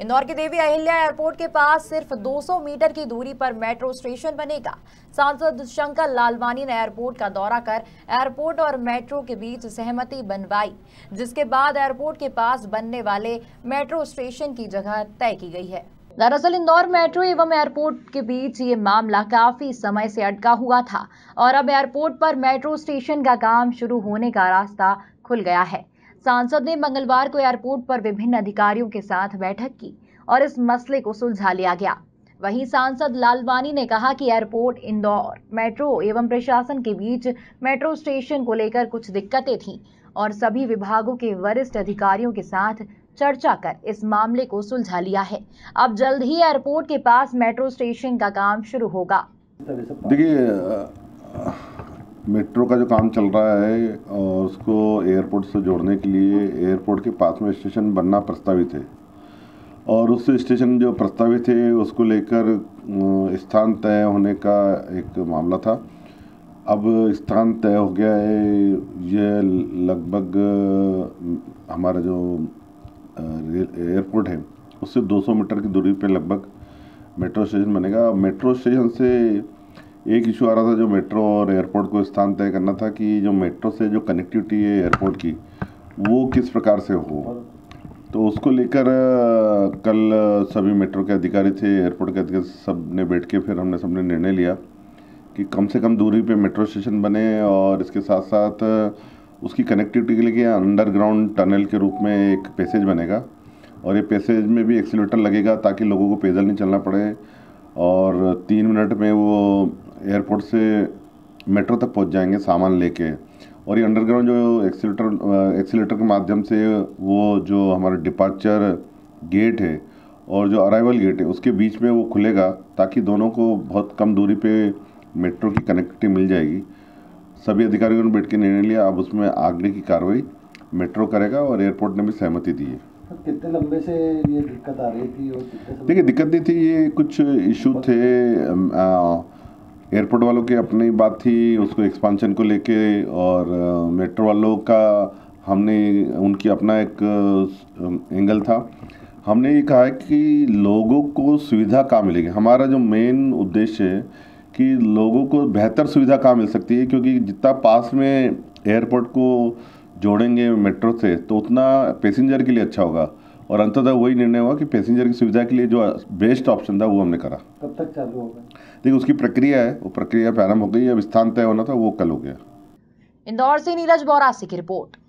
इंदौर के देवी अहिल्या एयरपोर्ट के पास सिर्फ 200 मीटर की दूरी पर मेट्रो स्टेशन बनेगा सांसद शंकर लालवानी ने एयरपोर्ट का दौरा कर एयरपोर्ट और मेट्रो के बीच सहमति बनवाई जिसके बाद एयरपोर्ट के पास बनने वाले मेट्रो स्टेशन की जगह तय की गई है दरअसल इंदौर मेट्रो एवं एयरपोर्ट के बीच ये मामला काफी समय से अटका हुआ था और अब एयरपोर्ट पर मेट्रो स्टेशन का काम शुरू होने का रास्ता खुल गया है सांसद ने मंगलवार को एयरपोर्ट पर विभिन्न अधिकारियों के साथ बैठक की और इस मसले को सुलझा लिया गया वहीं सांसद लालवानी ने कहा कि एयरपोर्ट इंदौर मेट्रो एवं प्रशासन के बीच मेट्रो स्टेशन को लेकर कुछ दिक्कतें थीं और सभी विभागों के वरिष्ठ अधिकारियों के साथ चर्चा कर इस मामले को सुलझा लिया है अब जल्द ही एयरपोर्ट के पास मेट्रो स्टेशन का काम शुरू होगा देखिए मेट्रो का जो काम चल रहा है और उसको एयरपोर्ट से जोड़ने के लिए एयरपोर्ट के पास में स्टेशन बनना प्रस्तावित है और उस स्टेशन जो प्रस्तावित है उसको लेकर स्थान तय होने का एक मामला था अब स्थान तय हो गया है यह लगभग हमारा जो एयरपोर्ट है उससे 200 मीटर की दूरी पे लगभग मेट्रो स्टेशन बनेगा मेट्रो स्टेशन से एक इशू आ रहा था जो मेट्रो और एयरपोर्ट को स्थान तय करना था कि जो मेट्रो से जो कनेक्टिविटी है एयरपोर्ट की वो किस प्रकार से हो तो उसको लेकर कल सभी मेट्रो के अधिकारी थे एयरपोर्ट के अधिकारी सब ने बैठ के फिर हमने सबने निर्णय लिया कि कम से कम दूरी पे मेट्रो स्टेशन बने और इसके साथ साथ उसकी कनेक्टिविटी के लिए अंडरग्राउंड टनल के रूप में एक पैसेज बनेगा और ये पैसेज में भी एक्सीटर लगेगा ताकि लोगों को पैदल नहीं चलना पड़े और तीन मिनट में वो एयरपोर्ट से मेट्रो तक पहुंच जाएंगे सामान लेके और ये अंडरग्राउंड जो एक्सीटर एक्सीटर के माध्यम से वो जो हमारा डिपार्चर गेट है और जो अराइवल गेट है उसके बीच में वो खुलेगा ताकि दोनों को बहुत कम दूरी पे मेट्रो की कनेक्टिविटी मिल जाएगी सभी अधिकारियों ने बैठ के निर्णय लिया अब उसमें आगने की कार्रवाई मेट्रो करेगा और एयरपोर्ट ने भी सहमति दी है तो कितने लंबे से ये दिक्कत आ रही थी और देखिए दिक्कत नहीं थी ये कुछ इशू थे आ, एयरपोर्ट वालों की अपनी बात थी उसको एक्सपांशन को लेके और मेट्रो वालों का हमने उनकी अपना एक एंगल था हमने ये कहा है कि लोगों को सुविधा कहाँ मिलेगी हमारा जो मेन उद्देश्य है कि लोगों को बेहतर सुविधा कहाँ मिल सकती है क्योंकि जितना पास में एयरपोर्ट को जोड़ेंगे मेट्रो से तो उतना पैसेंजर के लिए अच्छा होगा और अंततः वही निर्णय हुआ कि पैसेंजर की सुविधा के लिए जो बेस्ट ऑप्शन था वो हमने करा कब तक चालू होगा देखिए उसकी प्रक्रिया है वो प्रक्रिया प्रारंभ हो गई अब स्थान तय होना था वो कल हो गया इंदौर से नीरज बौरासी की रिपोर्ट